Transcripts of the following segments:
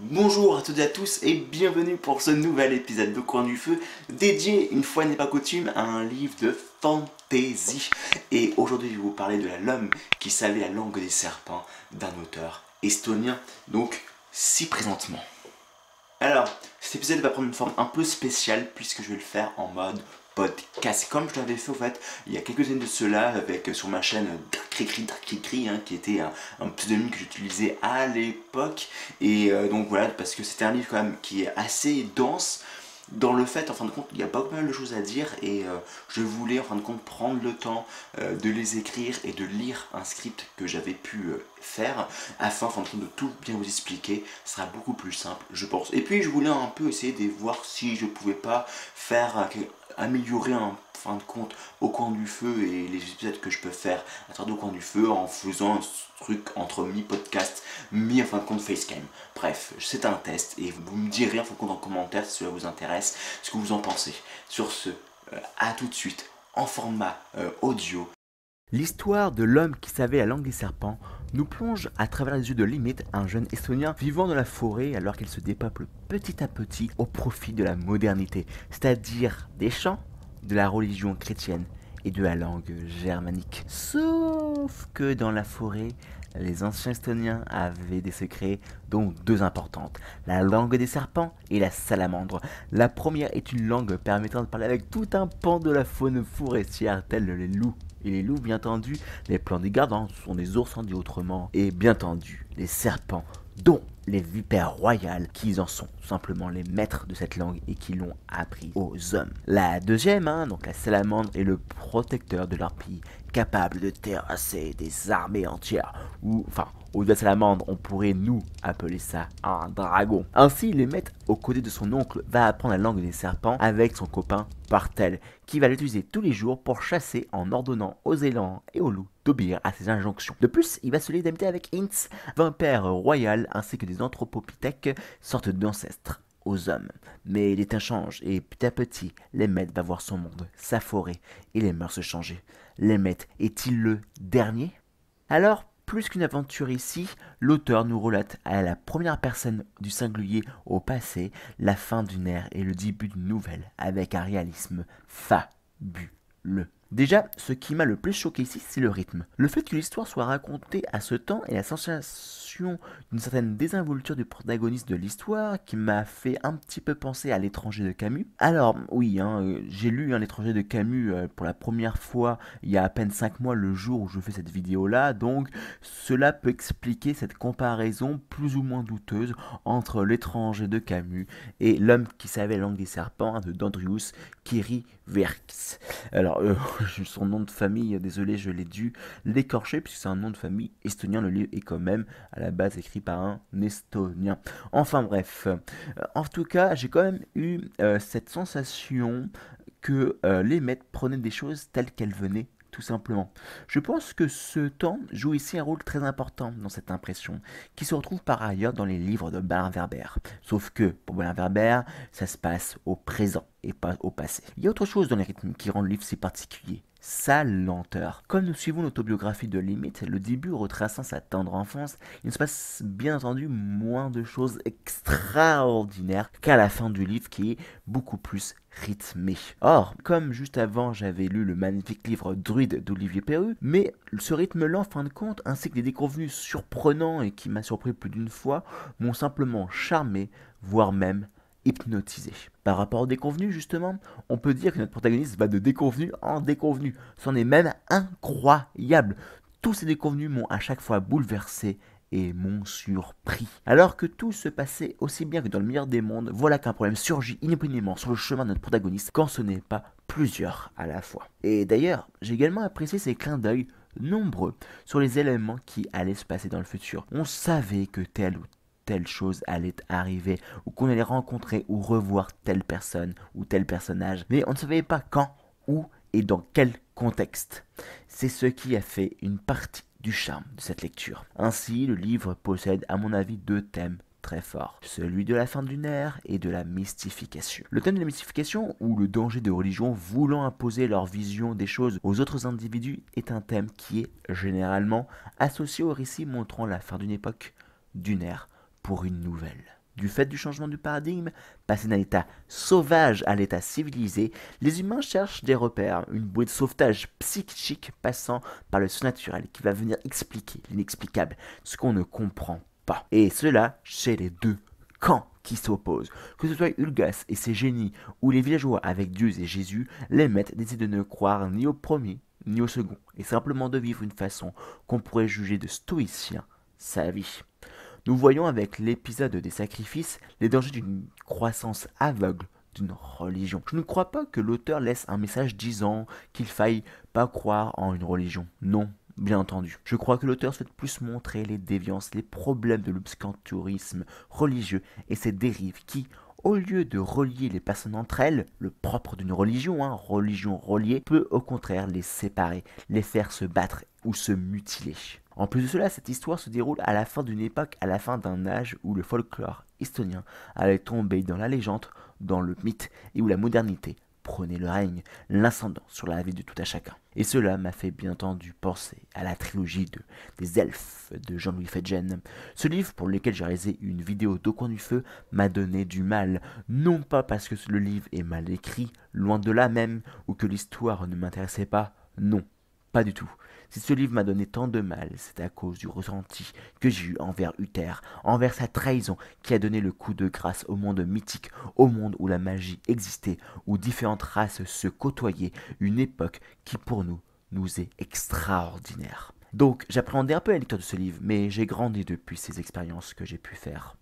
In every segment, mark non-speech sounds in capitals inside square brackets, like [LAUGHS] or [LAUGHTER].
Bonjour à toutes et à tous et bienvenue pour ce nouvel épisode de Coin du Feu dédié, une fois n'est pas coutume, à un livre de fantasy. Et aujourd'hui je vais vous parler de La L'homme qui savait la langue des serpents d'un auteur estonien, donc si présentement. Alors, cet épisode va prendre une forme un peu spéciale puisque je vais le faire en mode podcast. Comme je l'avais fait en fait il y a quelques années de cela avec euh, sur ma chaîne euh, cri Darkricri hein, qui était un, un pseudonyme que j'utilisais à l'époque. Et euh, donc voilà parce que c'était un livre quand même qui est assez dense dans le fait, en fin de compte, il y a pas mal de choses à dire et je voulais, en fin de compte, prendre le temps de les écrire et de lire un script que j'avais pu faire afin, en fin de compte, de tout bien vous expliquer. Ce sera beaucoup plus simple, je pense. Et puis, je voulais un peu essayer de voir si je pouvais pas faire améliorer en fin de compte au coin du feu et les épisodes que je peux faire à travers au coin du feu en faisant un truc entre mi-podcast, mi en fin de compte facecam. Bref, c'est un test et vous me direz en fin de compte en commentaire si cela vous intéresse, ce que vous en pensez. Sur ce, euh, à tout de suite en format euh, audio L'histoire de l'homme qui savait la langue des serpents nous plonge à travers les yeux de Limit, un jeune Estonien vivant dans la forêt alors qu'elle se dépeuple petit à petit au profit de la modernité, c'est-à-dire des champs, de la religion chrétienne et de la langue germanique. Sauf que dans la forêt, les anciens Estoniens avaient des secrets, dont deux importantes, la langue des serpents et la salamandre. La première est une langue permettant de parler avec tout un pan de la faune forestière, tels les loups. Et les loups, bien entendu, les plans des gardants sont des ours en dit autrement, et bien entendu, les serpents, dont les vipères royales, qui en sont simplement les maîtres de cette langue et qui l'ont appris aux hommes. La deuxième, hein, donc la salamandre, est le protecteur de leur pays capable de terrasser des armées entières, ou enfin, au-delà de salamandre, on pourrait nous appeler ça un dragon. Ainsi, le maître, aux côtés de son oncle, va apprendre la langue des serpents avec son copain Partel, qui va l'utiliser tous les jours pour chasser en ordonnant aux élans et aux loups d'obéir à ses injonctions. De plus, il va se lier d'amitié avec 20 vampire royal ainsi que des anthropopithèques, sortes d'ancêtres aux hommes. Mais les temps changent et petit à petit, l'Emmet va voir son monde, sa forêt et les mœurs se changer. L'Emmet est-il le dernier Alors, plus qu'une aventure ici, l'auteur nous relate à la première personne du singulier au passé la fin d'une ère et le début d'une nouvelle avec un réalisme fabuleux. Déjà, ce qui m'a le plus choqué ici, c'est le rythme. Le fait que l'histoire soit racontée à ce temps et la sensation d'une certaine désinvolture du protagoniste de l'histoire qui m'a fait un petit peu penser à l'étranger de Camus. Alors, oui, hein, euh, j'ai lu hein, l'étranger de Camus euh, pour la première fois il y a à peine 5 mois le jour où je fais cette vidéo-là, donc cela peut expliquer cette comparaison plus ou moins douteuse entre l'étranger de Camus et l'homme qui savait langue des serpents hein, de Dandrius qui rit alors, euh, [LAUGHS] son nom de famille, euh, désolé, je l'ai dû l'écorcher, puisque c'est un nom de famille estonien. Le livre est quand même à la base écrit par un estonien. Enfin bref, euh, en tout cas, j'ai quand même eu cette sensation que les maîtres prenaient des choses telles qu'elles venaient tout simplement. Je pense que ce temps joue ici un rôle très important dans cette impression, qui se retrouve par ailleurs dans les livres de Balin Werber. Sauf que, pour Balin Werber, ça se passe au présent et pas au passé. Il y a autre chose dans les rythmes qui rend le livre si particulier, sa lenteur. Comme nous suivons l'autobiographie de Limite, le début retraçant sa tendre enfance, il se passe bien entendu moins de choses extraordinaires qu'à la fin du livre qui est beaucoup plus rythmé. Or, comme juste avant j'avais lu le magnifique livre Druide d'Olivier Perru, mais ce rythme lent en fin de compte, ainsi que des déconvenus surprenants et qui m'a surpris plus d'une fois, m'ont simplement charmé, voire même hypnotisé. Par rapport aux déconvenus, justement, on peut dire que notre protagoniste va de déconvenu en déconvenu. C'en est même incroyable. Tous ces déconvenus m'ont à chaque fois bouleversé et m'ont surpris. Alors que tout se passait aussi bien que dans le meilleur des mondes, voilà qu'un problème surgit inopinément sur le chemin de notre protagoniste quand ce n'est pas plusieurs à la fois. Et d'ailleurs, j'ai également apprécié ces clins d'œil nombreux sur les éléments qui allaient se passer dans le futur. On savait que tel ou telle chose allait arriver, ou qu'on allait rencontrer ou revoir telle personne ou tel personnage, mais on ne savait pas quand, où et dans quel contexte. C'est ce qui a fait une partie du charme de cette lecture. Ainsi, le livre possède à mon avis deux thèmes très forts. celui de la fin d'une ère et de la mystification. Le thème de la mystification, ou le danger de religions voulant imposer leur vision des choses aux autres individus, est un thème qui est généralement associé au récit montrant la fin d'une époque, d'une ère, pour une nouvelle. Du fait du changement du paradigme, passé d'un état sauvage à l'état civilisé, les humains cherchent des repères, une bouée de sauvetage psychique passant par le surnaturel qui va venir expliquer l'inexplicable, ce qu'on ne comprend pas. Et cela chez les deux camps qui s'opposent. Que ce soit Ulgas et ses génies, ou les villageois avec Dieu et Jésus, les maîtres décident de ne croire ni au premier ni au second, et simplement de vivre une façon qu'on pourrait juger de stoïcien sa vie. Nous voyons avec l'épisode des sacrifices les dangers d'une croissance aveugle d'une religion. Je ne crois pas que l'auteur laisse un message disant qu'il faille pas croire en une religion. Non, bien entendu. Je crois que l'auteur souhaite plus montrer les déviances, les problèmes de l'obscanturisme religieux et ses dérives qui, au lieu de relier les personnes entre elles, le propre d'une religion, hein, religion reliée, peut au contraire les séparer, les faire se battre ou se mutiler. En plus de cela, cette histoire se déroule à la fin d'une époque, à la fin d'un âge où le folklore estonien allait tomber dans la légende, dans le mythe et où la modernité prenait le règne, l'incendant sur la vie de tout à chacun. Et cela m'a fait bien entendu penser à la trilogie de, des elfes de Jean-Louis Fedgen. Ce livre, pour lequel j'ai réalisé une vidéo d'Au coin du feu, m'a donné du mal. Non pas parce que le livre est mal écrit, loin de là même, ou que l'histoire ne m'intéressait pas, non, pas du tout. Si ce livre m'a donné tant de mal, c'est à cause du ressenti que j'ai eu envers Uther, envers sa trahison qui a donné le coup de grâce au monde mythique, au monde où la magie existait, où différentes races se côtoyaient, une époque qui pour nous nous est extraordinaire. Donc j'appréhendais un peu la lecture de ce livre, mais j'ai grandi depuis ces expériences que j'ai pu faire.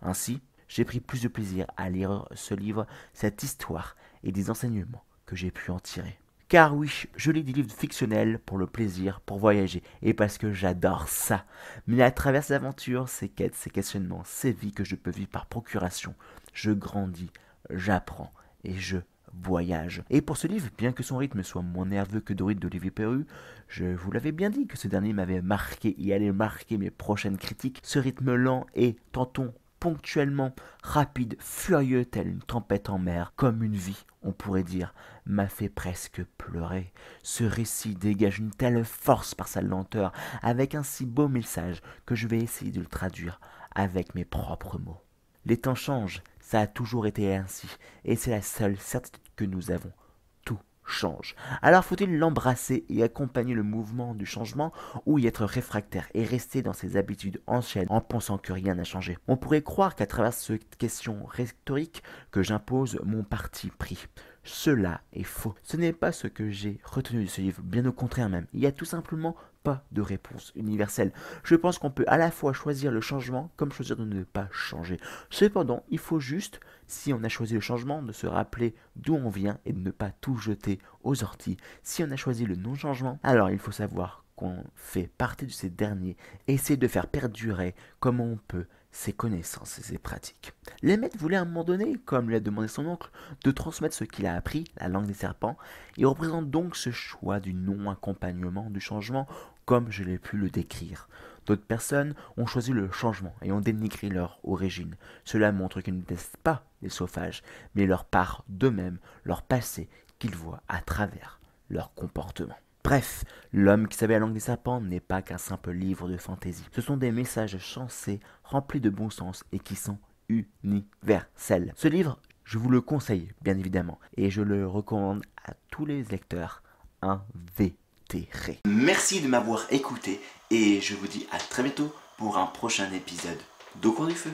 Ainsi, j'ai pris plus de plaisir à lire ce livre, cette histoire et des enseignements que j'ai pu en tirer. Car oui, je lis des livres fictionnels pour le plaisir, pour voyager, et parce que j'adore ça. Mais à travers ces aventures, ces quêtes, ces questionnements, ces vies que je peux vivre par procuration, je grandis, j'apprends, et je voyage. Et pour ce livre, bien que son rythme soit moins nerveux que de d'Olivier Perru, je vous l'avais bien dit que ce dernier m'avait marqué et allait marquer mes prochaines critiques. Ce rythme lent et, tantôt ponctuellement, rapide, furieux, telle une tempête en mer, comme une vie, on pourrait dire, m'a fait presque pleurer. Ce récit dégage une telle force par sa lenteur, avec un si beau message, que je vais essayer de le traduire avec mes propres mots. Les temps changent, ça a toujours été ainsi, et c'est la seule certitude que nous avons change. Alors faut-il l'embrasser et accompagner le mouvement du changement ou y être réfractaire et rester dans ses habitudes anciennes en pensant que rien n'a changé On pourrait croire qu'à travers cette question rhétorique que j'impose mon parti pris. Cela est faux. Ce n'est pas ce que j'ai retenu de ce livre, bien au contraire même. Il y a tout simplement pas de réponse universelle. Je pense qu'on peut à la fois choisir le changement comme choisir de ne pas changer. Cependant, il faut juste, si on a choisi le changement, de se rappeler d'où on vient et de ne pas tout jeter aux orties. Si on a choisi le non-changement, alors il faut savoir qu'on fait partie de ces derniers, essayer de faire perdurer comme on peut ses connaissances et ses pratiques. L'Emmet voulait à un moment donné, comme lui a demandé son oncle, de transmettre ce qu'il a appris, la langue des serpents, et représente donc ce choix du non-accompagnement du changement comme je l'ai pu le décrire. D'autres personnes ont choisi le changement et ont dénigré leur origine. Cela montre qu'ils ne détestent pas les sauvages, mais leur part d'eux-mêmes, leur passé qu'ils voient à travers leur comportement. Bref, L'homme qui savait la langue des serpents n'est pas qu'un simple livre de fantaisie. Ce sont des messages chancés, remplis de bon sens et qui sont universels. Ce livre, je vous le conseille, bien évidemment, et je le recommande à tous les lecteurs invétérés. Merci de m'avoir écouté, et je vous dis à très bientôt pour un prochain épisode d'Au du feu.